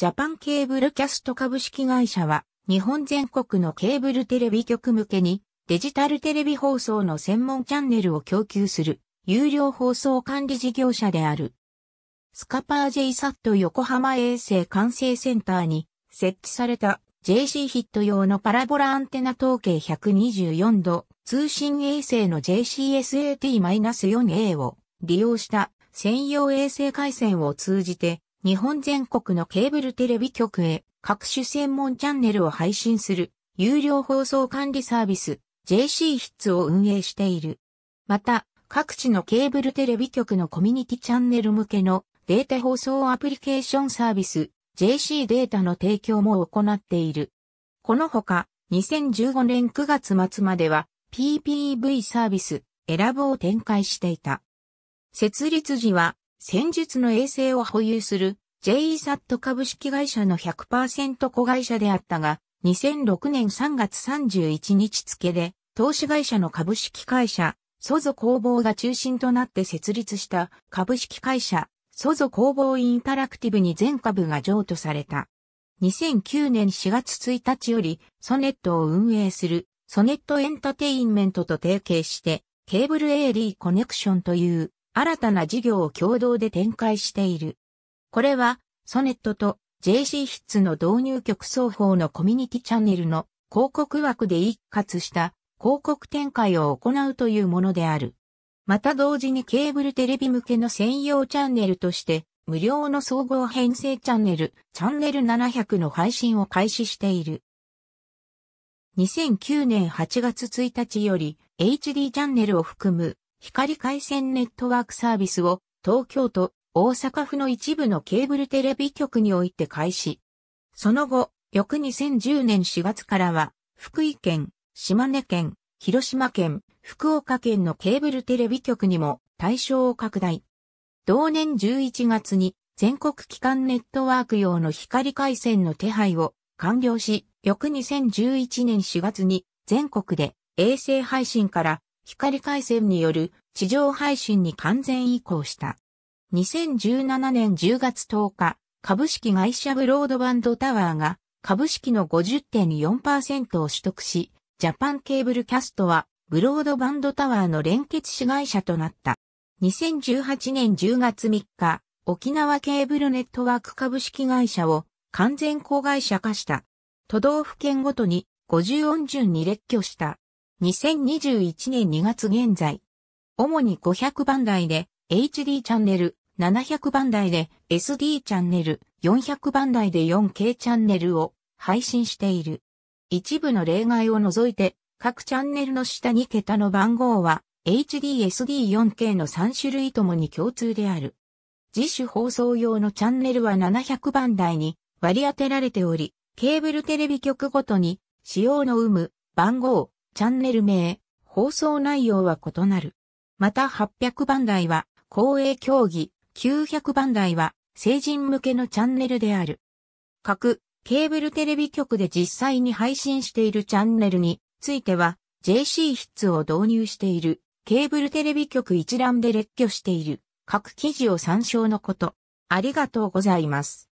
ジャパンケーブルキャスト株式会社は、日本全国のケーブルテレビ局向けに、デジタルテレビ放送の専門チャンネルを供給する、有料放送管理事業者である。スカパー j サット横浜衛星管制センターに設置された JC ヒット用のパラボラアンテナ統計124度通信衛星の JCSAT-4A を利用した専用衛星回線を通じて日本全国のケーブルテレビ局へ各種専門チャンネルを配信する有料放送管理サービス JC 筆を運営している。また、各地のケーブルテレビ局のコミュニティチャンネル向けのデータ放送アプリケーションサービス JC データの提供も行っている。このほか、2015年9月末までは PPV サービス選ぶを展開していた。設立時は戦術の衛星を保有する JESAT 株式会社の100%子会社であったが、2006年3月31日付で、投資会社の株式会社、ソゾ工房が中心となって設立した株式会社、ソゾ工房インタラクティブに全株が譲渡された。2009年4月1日より、ソネットを運営する、ソネットエンタテインメントと提携して、ケーブルエ d リーコネクションという新たな事業を共同で展開している。これは、ソネットと JC ヒッツの導入局双方のコミュニティチャンネルの広告枠で一括した広告展開を行うというものである。また同時にケーブルテレビ向けの専用チャンネルとして、無料の総合編成チャンネル、チャンネル700の配信を開始している。2009年8月1日より HD チャンネルを含む光回線ネットワークサービスを東京都、大阪府の一部のケーブルテレビ局において開始。その後、翌2010年4月からは、福井県、島根県、広島県、福岡県のケーブルテレビ局にも対象を拡大。同年11月に全国機関ネットワーク用の光回線の手配を完了し、翌2011年4月に全国で衛星配信から光回線による地上配信に完全移行した。2017年10月10日、株式会社ブロードバンドタワーが株式の50.4%を取得し、ジャパンケーブルキャストはブロードバンドタワーの連結子会社となった。2018年10月3日、沖縄ケーブルネットワーク株式会社を完全子会社化した。都道府県ごとに50音順に列挙した2021年2月現在。主に500番台で HD チャンネル、700番台で SD チャンネル、400番台で 4K チャンネルを配信している。一部の例外を除いて、各チャンネルの下2桁の番号は HD、SD、4K の3種類ともに共通である。自主放送用のチャンネルは700番台に割り当てられており、ケーブルテレビ局ごとに使用の有無、番号、チャンネル名、放送内容は異なる。また800番台は公営競技、900番台は成人向けのチャンネルである。各ケーブルテレビ局で実際に配信しているチャンネルについては JC 筆を導入しているケーブルテレビ局一覧で列挙している各記事を参照のこと。ありがとうございます。